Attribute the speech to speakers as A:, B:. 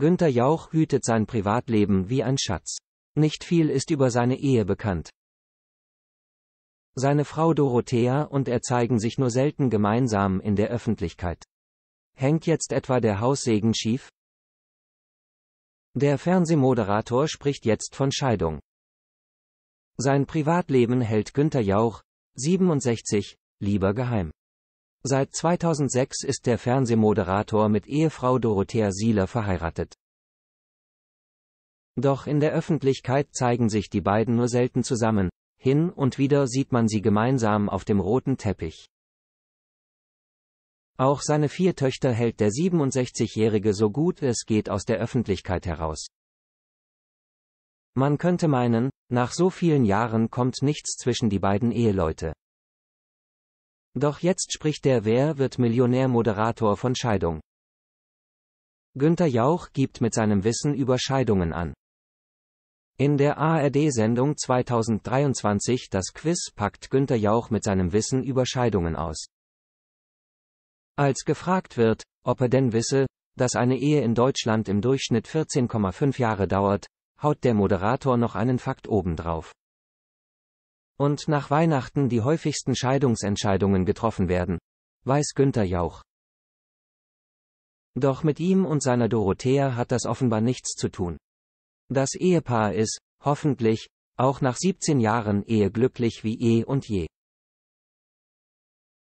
A: Günter Jauch hütet sein Privatleben wie ein Schatz. Nicht viel ist über seine Ehe bekannt. Seine Frau Dorothea und er zeigen sich nur selten gemeinsam in der Öffentlichkeit. Hängt jetzt etwa der Haussegen schief? Der Fernsehmoderator spricht jetzt von Scheidung. Sein Privatleben hält Günter Jauch, 67, lieber geheim. Seit 2006 ist der Fernsehmoderator mit Ehefrau Dorothea Sieler verheiratet. Doch in der Öffentlichkeit zeigen sich die beiden nur selten zusammen, hin und wieder sieht man sie gemeinsam auf dem roten Teppich. Auch seine vier Töchter hält der 67-Jährige so gut es geht aus der Öffentlichkeit heraus. Man könnte meinen, nach so vielen Jahren kommt nichts zwischen die beiden Eheleute. Doch jetzt spricht der Wer wird Millionär-Moderator von Scheidung. Günter Jauch gibt mit seinem Wissen über Scheidungen an. In der ARD-Sendung 2023 Das Quiz packt Günter Jauch mit seinem Wissen über Scheidungen aus. Als gefragt wird, ob er denn wisse, dass eine Ehe in Deutschland im Durchschnitt 14,5 Jahre dauert, haut der Moderator noch einen Fakt obendrauf und nach Weihnachten die häufigsten Scheidungsentscheidungen getroffen werden, weiß Günther Jauch. Doch mit ihm und seiner Dorothea hat das offenbar nichts zu tun. Das Ehepaar ist, hoffentlich, auch nach 17 Jahren Ehe glücklich wie eh und je.